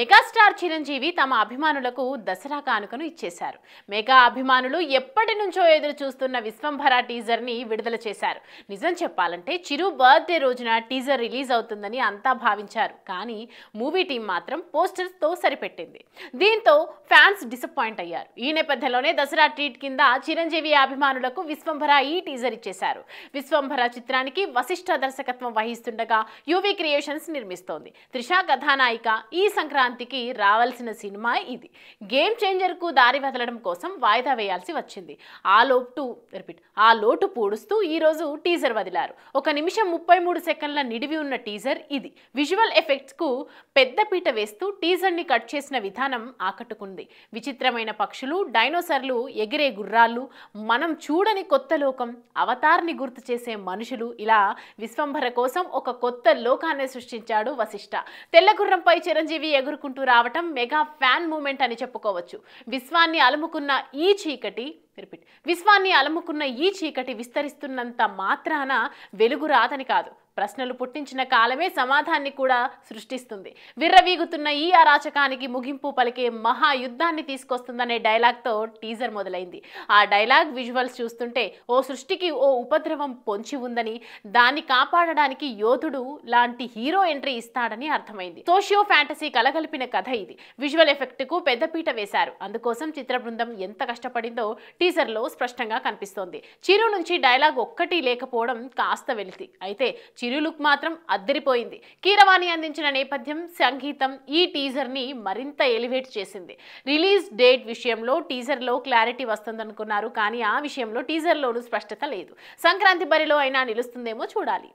megastar Chiranjeevi తమ అభిమానులకు దసరా కానుకను ఇచ్చేశారు మెగా అభిమానులు ఎప్పటి నుంచో ఎదురు చూస్తున్న విశ్వంభర టీజర్ ని విడుదల చేశారు నిజం చెప్పాలంటే చిరు బర్త్డే రోజున టీజర్ రిలీజ్ అవుతుందని అంతా భావించారు కానీ మూవీ టీం మాత్రం పోస్టర్స్తో సరిపెట్టింది దీంతో ఫ్యాన్స్ డిసప్పాయింట్ అయ్యారు ఈ నేపథ్యంలోనే దసరా ట్రీట్ కింద చిరంజీవి అభిమానులకు విశ్వంభర ఈ టీజర్ ఇచ్చేశారు విశ్వంభర చిత్రానికి వశిష్ఠ దర్శకత్వం వహిస్తుండగా యువి క్రియేషన్స్ నిర్మిస్తోంది త్రిషా కథానాయిక ఈ సంక్రాంతి సంక్రాంతికి రావాల్సిన సినిమా ఇది గేమ్ చేంజర్కు దారి వదలడం కోసం వాయిదా వేయాల్సి వచ్చింది ఆ లోటు రిపీట్ ఆ లోటు పూడుస్తూ ఈరోజు టీజర్ వదిలారు ఒక నిమిషం ముప్పై మూడు సెకండ్ల నిడివి ఉన్న టీజర్ ఇది విజువల్ ఎఫెక్ట్స్కు పీట వేస్తూ టీజర్ని కట్ చేసిన విధానం ఆకట్టుకుంది విచిత్రమైన పక్షులు డైనోసర్లు ఎగిరే గుర్రాలు మనం చూడని కొత్త లోకం అవతార్ని గుర్తు చేసే మనుషులు ఇలా విశ్వంభర కోసం ఒక కొత్త లోకాన్ని సృష్టించాడు వశిష్ఠ తెల్లగుర్రంపై చిరంజీవి ఎగురు కోరుకుంటూ రావటం మెగా ఫ్యాన్ మూమెంట్ అని చెప్పుకోవచ్చు విశ్వాన్ని అలుముకున్న ఈ చీకటి రిపీట్ విశ్వాన్ని అలుముకున్న ఈ చీకటి విస్తరిస్తున్నంత మాత్రాన వెలుగు రాదని కాదు ప్రశ్నలు పుట్టించిన కాలమే సమాధాన్ని కూడా సృష్టిస్తుంది విర్రవీగుతున్న ఈ అరాచకానికి ముగింపు పలికే మహాయుద్ధాన్ని తీసుకొస్తుందనే డైలాగ్తో టీజర్ మొదలైంది ఆ డైలాగ్ విజువల్స్ చూస్తుంటే ఓ సృష్టికి ఓ ఉపద్రవం పొంచి ఉందని దాన్ని కాపాడడానికి యోధుడు లాంటి హీరో ఎంట్రీ ఇస్తాడని అర్థమైంది సోషియో ఫ్యాంటసీ కలగలిపిన కథ ఇది విజువల్ ఎఫెక్ట్కు పెద్దపీట వేశారు అందుకోసం చిత్ర బృందం ఎంత కష్టపడిందో టీజర్లో స్పష్టంగా కనిపిస్తోంది చిరు నుంచి డైలాగ్ ఒక్కటి లేకపోవడం కాస్త వెలితి అయితే చిరు లుక్ మాత్రం అద్దరిపోయింది కీరవాణి అందించిన నేపథ్యం సంగీతం ఈ టీజర్ని మరింత ఎలివేట్ చేసింది రిలీజ్ డేట్ విషయంలో టీజర్లో క్లారిటీ వస్తుందనుకున్నారు కానీ ఆ విషయంలో టీజర్లోనూ స్పష్టత లేదు సంక్రాంతి బరిలో అయినా నిలుస్తుందేమో చూడాలి